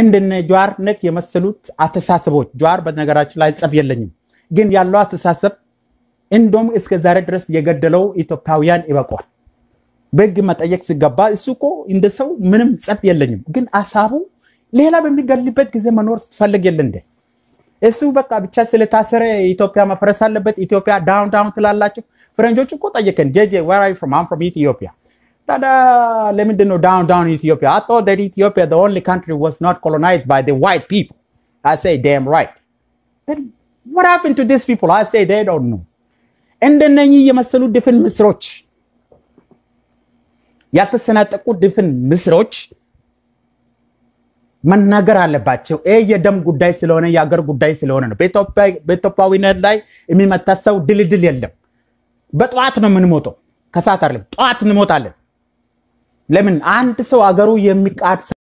እንደነ ጀዋር ነክ የመሰሉት አስተሳሰቦች ጀዋር በነገራችን ላይ ጸብ የለኝም፣ ግን ያለው አስተሳሰብ እንዶም እስከ ዛሬ ድረስ የገደለው ኢትዮጵያውያን ይበቋል። በህግ መጠየቅ ሲገባ እሱ እኮ እንደ ሰው ምንም ጸብ የለኝም፣ ግን አሳቡ ሌላ በሚገልበት ጊዜ መኖር ስትፈልግ የለ እንደ እሱ በቃ ብቻ ስለታሰረ ኢትዮጵያ መፍረስ አለበት ኢትዮጵያ ዳውን ዳውን ትላላችሁ። ፈረንጆች እኮ ጠየቀን ጄጄ ዌር አር ዩ ፍሮም ኢትዮጵያ that let me know down down Ethiopia. I thought that Ethiopia, the only country, was not colonized by the white people. I say, damn right. Then what happened to these people? I say they don't know. እንደነኚህ የመሰሉ ድፍን ምስሮች ያልተሰናጠቁ ድፍን ምስሮች መናገር አለባቸው። ይህ የደም ጉዳይ ስለሆነ የአገር ጉዳይ ስለሆነ ነው። በኢትዮጵያዊነት ላይ የሚመታ ሰው ድልድል የለም። በጠዋት ነው የምንሞተው፣ ከሰዓት አይደለም። ጠዋት እንሞታለን። ለምን አንድ ሰው አገሩ የሚቃድ